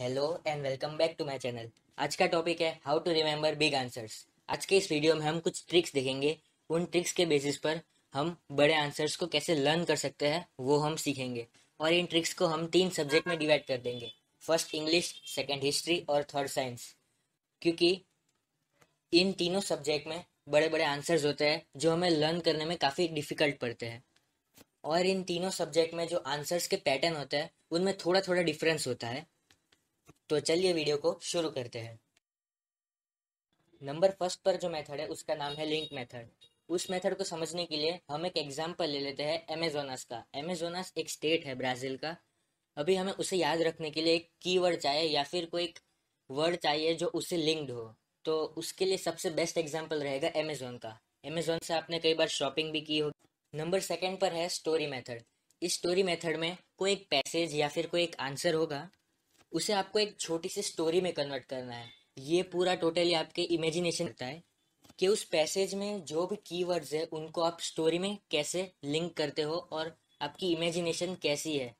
hello and welcome back to my channel आज का topic है how to remember big answers आज के इस वीडियो में हम कुछ ट्रिक्स देखेंगे उन ट्रिक्स के बेसिस पर हम बड़े आंसर्स को कैसे लर्न कर सकते हैं वो हम सीखेंगे और इन ट्रिक्स को हम तीन सब्जेक्ट में डिवाइड कर देंगे फर्स्ट इंग्लिश सेकेंड हिस्ट्री और थर्ड साइंस क्योंकि इन तीनों सब्जेक्ट में बड़े बड़े आंसर्स होते हैं जो हमें लर्न करने में काफ़ी डिफिकल्ट पड़ते हैं और इन तीनों सब्जेक्ट में जो आंसर्स के पैटर्न होते हैं उनमें थोड़ा थोड़ा डिफरेंस होता है तो चलिए वीडियो को शुरू करते हैं नंबर फर्स्ट पर जो मेथड है उसका नाम है लिंक मेथड उस मेथड को समझने के लिए हम एक एग्जाम्पल ले लेते हैं एमेजोनास का एमेजोनास एक स्टेट है ब्राज़ील का अभी हमें उसे याद रखने के लिए एक कीवर्ड चाहिए या फिर कोई एक वर्ड चाहिए जो उससे लिंक्ड हो तो उसके लिए सबसे बेस्ट एग्जाम्पल रहेगा एमेजोन का अमेजोन से आपने कई बार शॉपिंग भी की होगी नंबर सेकेंड पर है स्टोरी मेथड इस स्टोरी मेथड में कोई एक पैसेज या फिर कोई एक आंसर होगा उसे आपको एक छोटी सी स्टोरी में कन्वर्ट करना है ये पूरा टोटली आपके इमेजिनेशन होता है कि उस पैसेज में जो भी कीवर्ड्स है उनको आप स्टोरी में कैसे लिंक करते हो और आपकी इमेजिनेशन कैसी है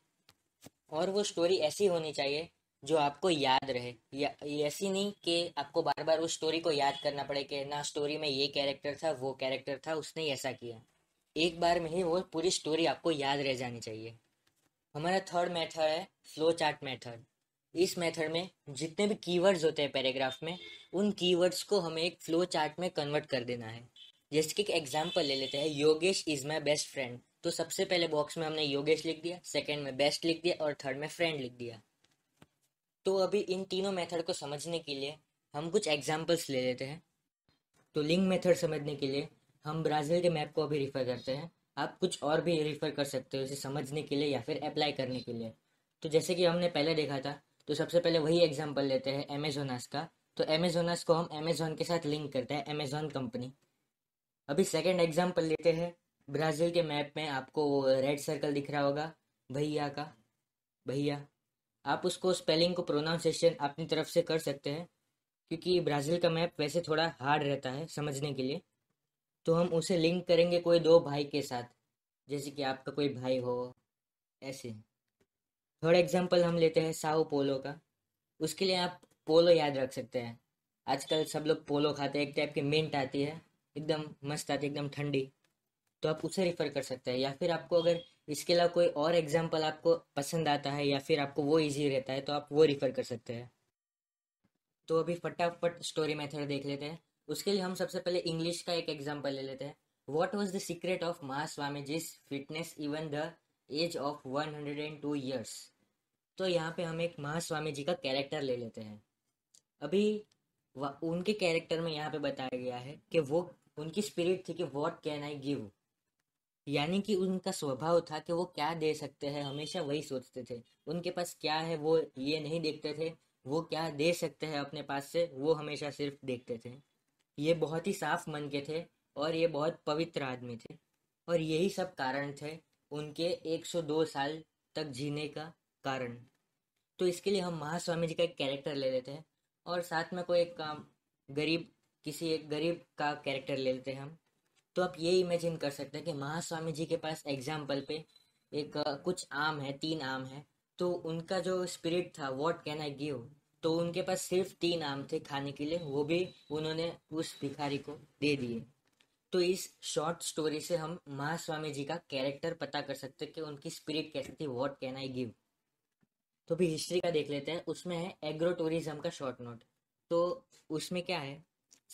और वो स्टोरी ऐसी होनी चाहिए जो आपको याद रहे या ऐसी नहीं कि आपको बार बार उस स्टोरी को याद करना पड़े कि ना स्टोरी में ये कैरेक्टर था वो कैरेक्टर था उसने ऐसा किया एक बार में ही वो पूरी स्टोरी आपको याद रह जानी चाहिए हमारा थर्ड मेथड है फ्लो चार्ट मेथड इस मेथड में जितने भी कीवर्ड्स होते हैं पैराग्राफ में उन कीवर्ड्स को हमें एक फ्लो चार्ट में कन्वर्ट कर देना है जैसे कि एक एग्जाम्पल ले लेते हैं Yogesh is my best friend तो सबसे पहले बॉक्स में हमने योगेश लिख दिया सेकंड में बेस्ट लिख दिया और थर्ड में फ्रेंड लिख दिया तो अभी इन तीनों मेथड को समझने के लिए हम कुछ एग्जाम्पल्स ले लेते हैं तो लिंक मेथड समझने के लिए हम ब्राज़ील के मैप को अभी रिफ़र करते हैं आप कुछ और भी रिफ़र कर सकते हो इसे समझने के लिए या फिर अप्लाई करने के लिए तो जैसे कि हमने पहले देखा था तो सबसे पहले वही एग्जाम्पल लेते हैं एमेजोनास का तो एमेजोनास को हम एमेजोन के साथ लिंक करते हैं एमेजोन कंपनी अभी सेकेंड एग्जाम्पल लेते हैं ब्राज़ील के मैप में आपको रेड सर्कल दिख रहा होगा भैया का भैया आप उसको स्पेलिंग को प्रोनाउंसिएशन अपनी तरफ से कर सकते हैं क्योंकि ब्राज़ील का मैप वैसे थोड़ा हार्ड रहता है समझने के लिए तो हम उसे लिंक करेंगे कोई दो भाई के साथ जैसे कि आपका कोई भाई हो ऐसे थर्ड एग्जाम्पल हम लेते हैं साओ पोलो का उसके लिए आप पोलो याद रख सकते हैं आजकल सब लोग पोलो खाते हैं एक टाइप की मिंट आती है एकदम मस्त आती है एकदम ठंडी तो आप उसे रिफ़र कर सकते हैं या फिर आपको अगर इसके अलावा कोई और एग्जाम्पल आपको पसंद आता है या फिर आपको वो ईजी रहता है तो आप वो रिफ़र कर सकते हैं तो अभी फटाफट स्टोरी मेथड देख लेते हैं उसके लिए हम सबसे पहले इंग्लिश का एक एग्जाम्पल ले लेते हैं what was the secret of Maha Swami जिस fitness even the age of one hundred and two years तो यहाँ पे हम एक महास्वामी जी का कैरेक्टर ले लेते हैं अभी उनके कैरेक्टर में यहाँ पे बताया गया है कि वो उनकी स्पिरिट थी कि वॉट कैन आई गिव यानी कि उनका स्वभाव था कि वो क्या दे सकते हैं हमेशा वही सोचते थे उनके पास क्या है वो ये नहीं देखते थे वो क्या दे सकते हैं अपने पास से वो हमेशा सिर्फ देखते थे ये बहुत ही साफ मन के थे और ये बहुत पवित्र आदमी थे और यही सब कारण थे उनके 102 साल तक जीने का कारण तो इसके लिए हम महास्वामी जी का एक कैरेक्टर ले लेते हैं और साथ में कोई एक काम गरीब किसी एक गरीब का कैरेक्टर ले लेते हैं हम तो आप ये इमेजिन कर सकते हैं कि महास्वामी जी के पास एग्जाम्पल पे एक कुछ आम है तीन आम है तो उनका जो स्पिरिट था वॉट कैन आई गिव तो उनके पास सिर्फ तीन आम थे खाने के लिए वो भी उन्होंने उस भिखारी को दे दिए तो इस शॉर्ट स्टोरी से हम महास्वामी जी का कैरेक्टर पता कर सकते हैं कि उनकी स्पिरिट कैसी थी वॉट कैन आई गिव तो भी हिस्ट्री का देख लेते हैं उसमें है एग्रो टूरिज्म का शॉर्ट नोट तो उसमें क्या है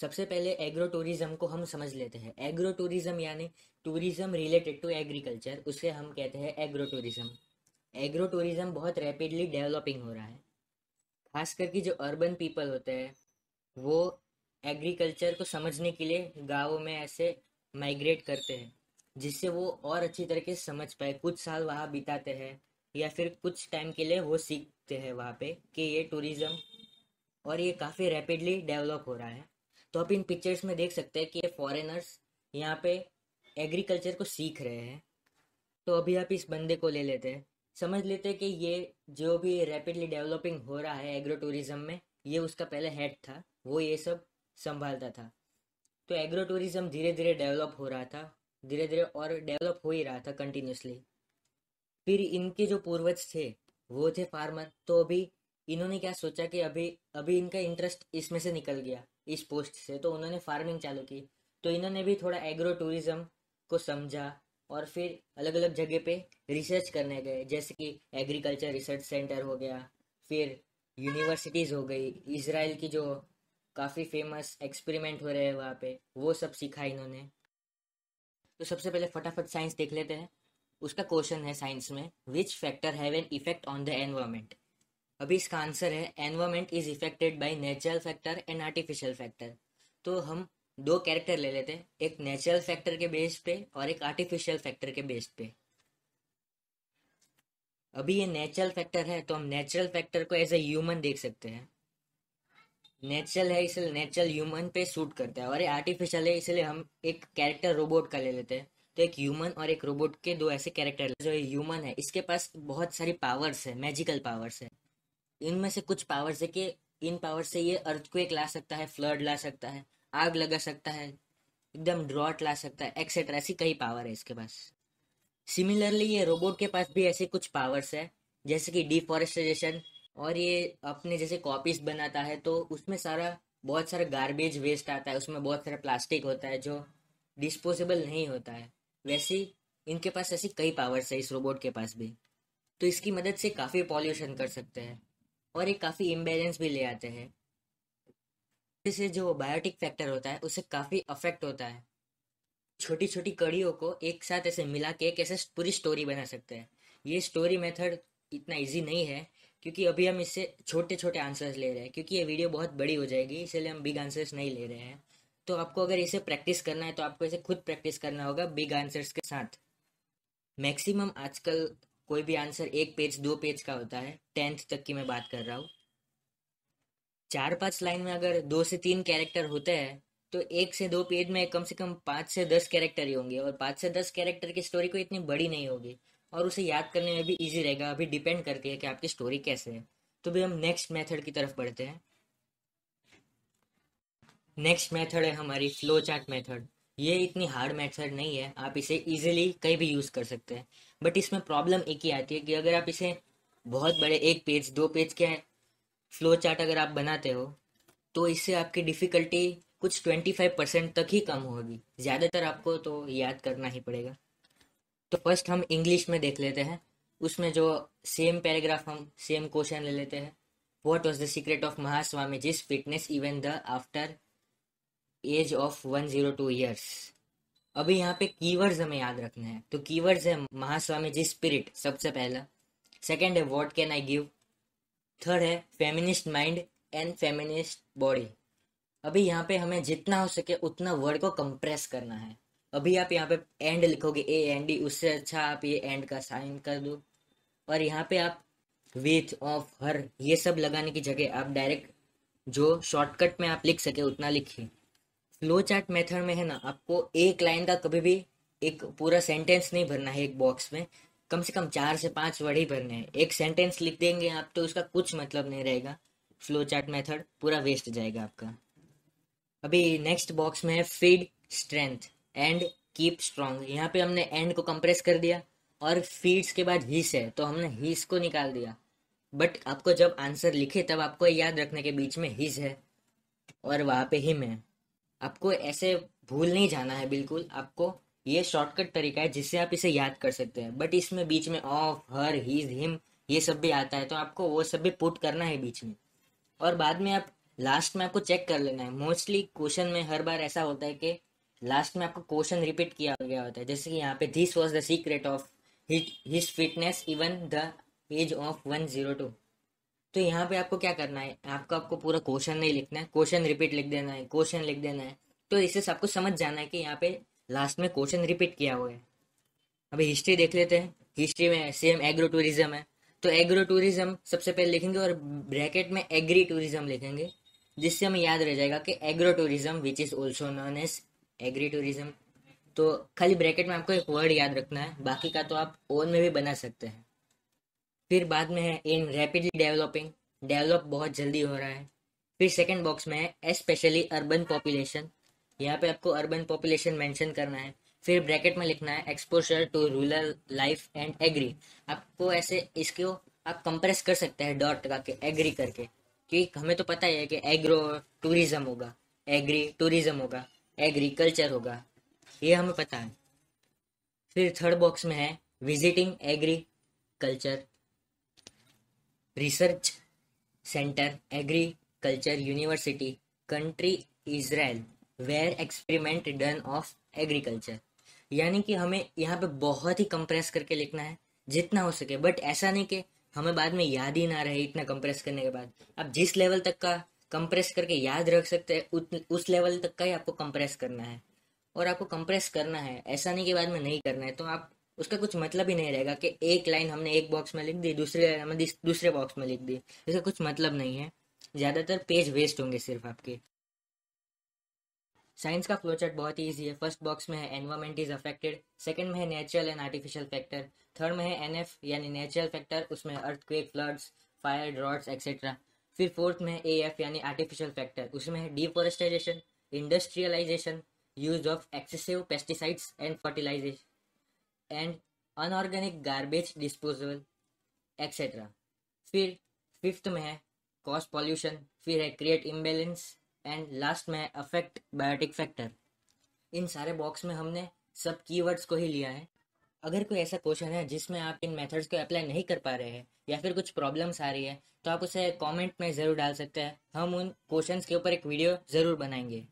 सबसे पहले एग्रो टूरिज्म को हम समझ लेते हैं एग्रो टूरिज्म यानी टूरिज्म रिलेटेड टू एग्रीकल्चर उसे हम कहते हैं एग्रो टूरिज्म एग्रो टूरिज्म बहुत रैपिडली डेवलपिंग हो रहा है खास करके जो अर्बन पीपल होते हैं वो एग्रीकल्चर को समझने के लिए गाँव में ऐसे माइग्रेट करते हैं जिससे वो और अच्छी तरीके से समझ पाए कुछ साल वहाँ बिताते हैं या फिर कुछ टाइम के लिए वो सीखते हैं वहाँ पे कि ये टूरिज़्म और ये काफ़ी रैपिडली डेवलप हो रहा है तो आप इन पिक्चर्स में देख सकते हैं कि ये फॉरेनर्स यहाँ पे एग्रीकल्चर को सीख रहे हैं तो अभी आप इस बंदे को ले लेते हैं समझ लेते हैं कि ये जो भी रैपिडली डेवलपिंग हो रहा है एग्रो टूरिज़्म में ये उसका पहले हेड था वो ये सब संभालता था तो एग्रो टूरिज़्म धीरे धीरे डेवलप हो रहा था धीरे धीरे और डेवलप हो ही रहा था कंटिन्यूसली फिर इनके जो पूर्वज थे वो थे फार्मर तो अभी इन्होंने क्या सोचा कि अभी अभी इनका इंटरेस्ट इसमें से निकल गया इस पोस्ट से तो उन्होंने फार्मिंग चालू की तो इन्होंने भी थोड़ा एग्रो टूरिज्म को समझा और फिर अलग अलग जगह पे रिसर्च करने गए जैसे कि एग्रीकल्चर रिसर्च सेंटर हो गया फिर यूनिवर्सिटीज़ हो गई इसराइल की जो काफ़ी फेमस एक्सपेरिमेंट हो रहे हैं वहाँ पे वो सब सीखा इन्होंने तो सबसे पहले फटाफट साइंस देख लेते हैं उसका क्वेश्चन है साइंस में which factor have an effect on the environment अभी इसका आंसर है environment is affected by natural factor and artificial factor तो हम दो कैरेक्टर ले लेते हैं एक नेचुरल फैक्टर के बेस पे और एक आर्टिफिशियल फैक्टर के बेस पे अभी ये नेचुरल फैक्टर है तो हम नेचुरल फैक्टर को एज ए ह्यूमन देख सकते हैं नेचुरल है इसलिए नेचुरल ह्यूमन पे सूट करता है और ये आर्टिफिशियल है इसलिए हम एक कैरेक्टर रोबोट का ले लेते हैं तो एक ह्यूमन और एक रोबोट के दो ऐसे कैरेक्टर जो ह्यूमन है इसके पास बहुत सारी पावर्स है मैजिकल पावर्स है इनमें से कुछ पावर्स है कि इन पावर से ये अर्थक्वेक ला सकता है फ्लड ला सकता है आग लगा सकता है एकदम ड्रॉट ला सकता है एक्सेट्रा ऐसी कई पावर है इसके पास सिमिलरली ये रोबोट के पास भी ऐसे कुछ पावर्स है जैसे कि डिफॉरेस्टेशन और ये अपने जैसे कॉपीज बनाता है तो उसमें सारा बहुत सारा गार्बेज वेस्ट आता है उसमें बहुत सारा प्लास्टिक होता है जो डिस्पोजेबल नहीं होता है वैसे इनके पास ऐसी कई पावर्स है इस रोबोट के पास भी तो इसकी मदद से काफ़ी पॉल्यूशन कर सकते हैं और ये काफ़ी इम्बेलेंस भी ले आते हैं इससे जो बायोटिक फैक्टर होता है उसे काफ़ी अफेक्ट होता है छोटी छोटी कड़ियों को एक साथ ऐसे मिला के एक ऐसे पूरी स्टोरी बना सकते हैं ये स्टोरी मेथड इतना इजी नहीं है क्योंकि अभी हम इससे छोटे छोटे आंसर्स ले रहे हैं क्योंकि ये वीडियो बहुत बड़ी हो जाएगी इसलिए हम बिग आंसर्स नहीं ले रहे हैं तो आपको अगर इसे प्रैक्टिस करना है तो आपको इसे खुद प्रैक्टिस करना होगा बिग आंसर्स के साथ मैक्सिमम आजकल कोई भी आंसर एक पेज दो पेज का होता है टेंथ तक की मैं बात कर रहा हूँ चार पांच लाइन में अगर दो से तीन कैरेक्टर होते हैं तो एक से दो पेज में कम से कम पाँच से दस कैरेक्टर ही होंगे और पाँच से दस कैरेक्टर की स्टोरी कोई इतनी बड़ी नहीं होगी और उसे याद करने में भी इजी रहेगा अभी डिपेंड करती है कि आपकी स्टोरी कैसे है तो भी हम नेक्स्ट मेथड की तरफ बढ़ते हैं नेक्स्ट मेथड है हमारी फ्लो चार्ट मेथड ये इतनी हार्ड मेथड नहीं है आप इसे इजीली कहीं भी यूज़ कर सकते हैं बट इसमें प्रॉब्लम एक ही आती है कि अगर आप इसे बहुत बड़े एक पेज दो पेज के फ्लो चार्ट अगर आप बनाते हो तो इससे आपकी डिफ़िकल्टी कुछ ट्वेंटी फाइव परसेंट तक ही कम होगी ज़्यादातर आपको तो याद करना ही पड़ेगा तो फर्स्ट हम इंग्लिश में देख लेते हैं उसमें जो सेम पैराग्राफ हम सेम क्वेश्चन ले लेते हैं what was the secret of Mahaswami जिस fitness even the after age of one zero two years अभी यहाँ पे कीवर्ड्स हमें याद रखना है तो कीवर्ड्स है महास्वामी जी स्पिरिट सबसे पहला सेकेंड है what can I give third है feminist mind and feminist body अभी यहाँ पे हमें जितना हो सके उतना वर्ड को कंप्रेस करना है अभी आप यहाँ पे एंड लिखोगे ए एन डी उससे अच्छा आप ये एंड का साइन कर दो और यहाँ पे आप विथ ऑफ हर ये सब लगाने की जगह आप डायरेक्ट जो शॉर्टकट में आप लिख सके उतना लिखिए फ्लो चार्ट मेथड में है ना आपको एक लाइन का कभी भी एक पूरा सेंटेंस नहीं भरना है एक बॉक्स में कम से कम चार से पांच वर्ड ही भरने हैं एक सेंटेंस लिख देंगे आप तो उसका कुछ मतलब नहीं रहेगा फ्लो चार्ट मेथड पूरा वेस्ट जाएगा आपका अभी नेक्स्ट बॉक्स में है feed strength and keep strong यहाँ पे हमने एंड को कंप्रेस कर दिया और फीड्स के बाद हिस है तो हमने हिस को निकाल दिया बट आपको जब आंसर लिखे तब आपको याद रखने के बीच में हिज है और वहाँ पे हिम है आपको ऐसे भूल नहीं जाना है बिल्कुल आपको ये शॉर्टकट तरीका है जिससे आप इसे याद कर सकते हैं बट इसमें बीच में ऑफ हर ही हिम ये सब भी आता है तो आपको वो सब भी पुट करना है बीच में और बाद में आप लास्ट में आपको चेक कर लेना है मोस्टली क्वेश्चन में हर बार ऐसा होता है कि लास्ट में आपको क्वेश्चन रिपीट किया गया होता है जैसे कि यहाँ पे this was the secret of his fitness even the age of one zero two तो यहाँ पे आपको क्या करना है आपको आपको पूरा क्वेश्चन नहीं लिखना है क्वेश्चन रिपीट लिख देना है क्वेश्चन लिख देना है तो इससे सबको समझ जाना है कि यहाँ पे लास्ट में क्वेश्चन रिपीट किया हुआ है अभी हिस्ट्री देख लेते हैं हिस्ट्री में सेम एग्रो टूरिज्म है तो एग्रो टूरिज्म सबसे पहले लिखेंगे और ब्रैकेट में एग्री टूरिज्म लिखेंगे जिससे हमें याद रह जाएगा कि agro tourism which is also known as agri tourism तो खाली ब्रैकेट में आपको एक वर्ड याद रखना है बाकी का तो आप ओन में भी बना सकते हैं फिर बाद में है इन रैपिडली डेवलपिंग डेवलप बहुत जल्दी हो रहा है फिर सेकेंड बॉक्स में है स्पेशली अर्बन पॉपुलेशन यहाँ पे आपको अर्बन पॉपुलेशन मेंशन करना है फिर ब्रैकेट में लिखना है exposure to rural life and agri आपको ऐसे इसको आप कंप्रेस कर सकते हैं डॉट लगा के एग्री करके क्योंकि हमें तो पता ही है कि एग्रो टूरिज्म होगा एग्री टूरिज्म होगा एग्रीकल्चर होगा ये हमें पता है फिर थर्ड बॉक्स में है visiting agriculture research centre agriculture university country Israel where experiment done of agriculture यानी कि हमें यहाँ पे बहुत ही कंप्रेस करके लिखना है जितना हो सके बट ऐसा नहीं कि हमें बाद में याद ही ना रहे इतना कंप्रेस करने के बाद आप जिस लेवल तक का कंप्रेस करके याद रख सकते हैं उस लेवल तक का ही आपको कंप्रेस करना है और आपको कंप्रेस करना है ऐसा नहीं कि बाद में नहीं करना है तो आप उसका कुछ मतलब ही नहीं रहेगा कि एक लाइन हमने एक बॉक्स में लिख दी दूसरी लाइन हमने दूसरे बॉक्स में लिख दी इसका कुछ मतलब नहीं है ज़्यादातर पेज वेस्ट होंगे सिर्फ आपके साइंस का फ्लोचार्ट बहुत ही ईजी है फर्स्ट बॉक्स में है एनवायरमेंट इज अफेक्टेड सेकंड में है natural and artificial factor third में है एफ यानी नेचुरल फैक्टर उसमें earthquake floods fire droughts etcetera फिर फोर्थ में है एफ यानी आर्टिफिशियल फैक्टर उसमें है deforestation industrialisation use of excessive pesticides and fertilisation and inorganic garbage disposal etcetera फिर फिफ्थ में है कॉज पॉल्यूशन फिर है क्रिएट इम्बेलेंस एंड लास्ट में है अफेक्ट बायोटिक फैक्टर इन सारे बॉक्स में हमने सब कीवर्ड्स को ही लिया है अगर कोई ऐसा क्वेश्चन है जिसमें आप इन मेथड्स को अप्लाई नहीं कर पा रहे हैं या फिर कुछ प्रॉब्लम्स आ रही है तो आप उसे कमेंट में ज़रूर डाल सकते हैं हम उन क्वेश्चंस के ऊपर एक वीडियो ज़रूर बनाएंगे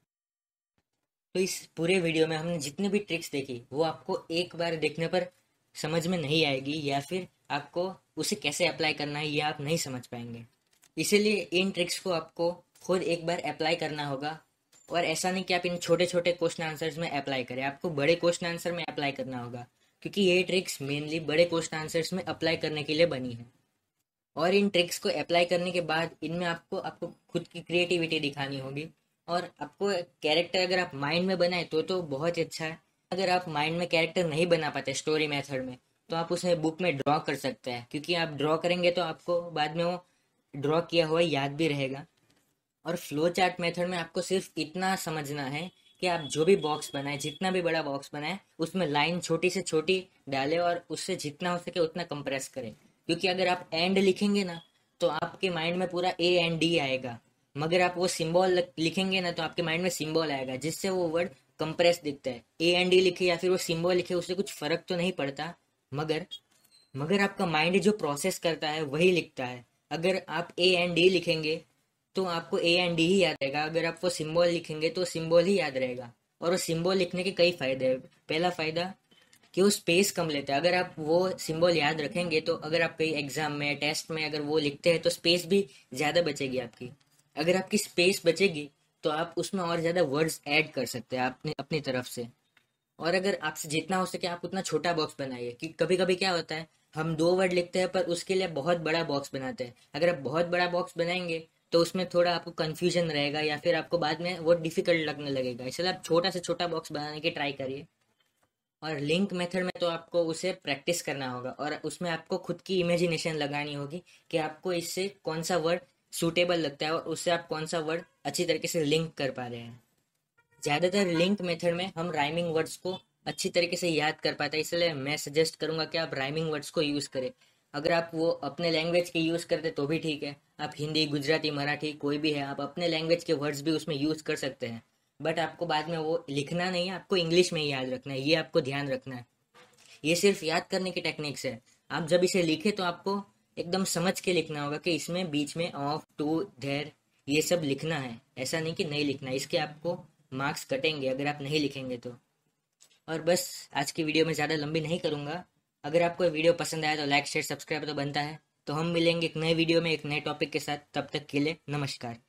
तो इस पूरे वीडियो में हमने जितनी भी ट्रिक्स देखी वो आपको एक बार देखने पर समझ में नहीं आएगी या फिर आपको उसे कैसे अप्लाई करना है ये आप नहीं समझ पाएंगे इसीलिए इन ट्रिक्स को आपको खुद एक बार अप्लाई करना होगा और ऐसा नहीं कि आप इन छोटे छोटे क्वेश्चन आंसर्स में अप्लाई करें आपको बड़े क्वेश्चन आंसर में अप्लाई करना होगा क्योंकि ये ट्रिक्स मेनली बड़े क्वेश्चन आंसर्स में अप्लाई करने के लिए बनी है और इन ट्रिक्स को अप्लाई करने के बाद इनमें आपको आपको खुद की क्रिएटिविटी दिखानी होगी और आपको कैरेक्टर अगर आप माइंड में बनाए तो तो बहुत अच्छा है अगर आप माइंड में कैरेक्टर नहीं बना पाते स्टोरी मेथड में तो आप उसे बुक में ड्रॉ कर सकते हैं क्योंकि आप ड्रॉ करेंगे तो आपको बाद में वो ड्रॉ किया हुआ याद भी रहेगा और फ्लो चार्ट मेथड में आपको सिर्फ इतना समझना है कि आप जो भी बॉक्स बनाए जितना भी बड़ा बॉक्स बनाए उसमें लाइन छोटी से छोटी डालें और उससे जितना हो सके उतना कंप्रेस करें क्योंकि अगर आप एंड लिखेंगे ना तो आपके माइंड में पूरा ए एंड डी आएगा मगर आप वो सिम्बॉल लिखेंगे ना तो आपके माइंड में सिम्बॉल आएगा जिससे वो वर्ड कंप्रेस दिखता है ए एंड डी लिखे या फिर वो सिंबल लिखे उससे कुछ फर्क तो नहीं पड़ता मगर मगर आपका माइंड जो प्रोसेस करता है वही लिखता है अगर आप ए एंड डी लिखेंगे तो आपको ए एंड डी ही याद रहेगा अगर आप वो सिम्बॉल लिखेंगे तो सिम्बॉल ही याद रहेगा और वो सिम्बॉल लिखने के कई फायदे हैं पहला फ़ायदा कि वो स्पेस कम लेता है अगर आप वो सिम्बॉल याद रखेंगे तो अगर आप कहीं एग्जाम में टेस्ट में अगर वो लिखते हैं तो स्पेस भी ज़्यादा बचेगी आपकी अगर आपकी स्पेस बचेगी तो आप उसमें और ज़्यादा वर्ड्स ऐड कर सकते हैं आपने अपनी तरफ से और अगर आपसे जितना हो सके आप उतना छोटा बॉक्स बनाइए कि कभी कभी क्या होता है हम दो वर्ड लिखते हैं पर उसके लिए बहुत बड़ा बॉक्स बनाते हैं अगर आप बहुत बड़ा बॉक्स बनाएंगे तो उसमें थोड़ा आपको कन्फ्यूजन रहेगा या फिर आपको बाद में वो डिफिकल्ट लगने लगेगा इसलिए आप छोटा से छोटा बॉक्स बनाने की ट्राई करिए और लिंक मेथड में तो आपको उसे प्रैक्टिस करना होगा और उसमें आपको खुद की इमेजिनेशन लगानी होगी कि आपको इससे कौन सा वर्ड सूटेबल लगता है और उससे आप कौन सा वर्ड अच्छी तरीके से लिंक कर पा रहे हैं ज़्यादातर लिंक मेथड में हम राइमिंग वर्ड्स को अच्छी तरीके से याद कर पाते हैं इसलिए मैं सजेस्ट करूंगा कि आप राइमिंग वर्ड्स को यूज़ करें अगर आप वो अपने लैंग्वेज के यूज़ करते तो भी ठीक है आप हिंदी गुजराती मराठी कोई भी है आप अपने लैंग्वेज के वर्ड्स भी उसमें यूज़ कर सकते हैं बट आपको बाद में वो लिखना नहीं है आपको इंग्लिश में ही याद रखना है ये आपको ध्यान रखना है ये सिर्फ याद करने की टेक्निक्स है आप जब इसे लिखे तो आपको एकदम समझ के लिखना होगा कि इसमें बीच में ऑफ टू धैर ये सब लिखना है ऐसा नहीं कि नहीं लिखना इसके आपको मार्क्स कटेंगे अगर आप नहीं लिखेंगे तो और बस आज की वीडियो में ज़्यादा लंबी नहीं करूँगा अगर आपको वीडियो पसंद आया तो लाइक शेयर सब्सक्राइब तो बनता है तो हम मिलेंगे एक नए वीडियो में एक नए टॉपिक के साथ तब तक के लिए नमस्कार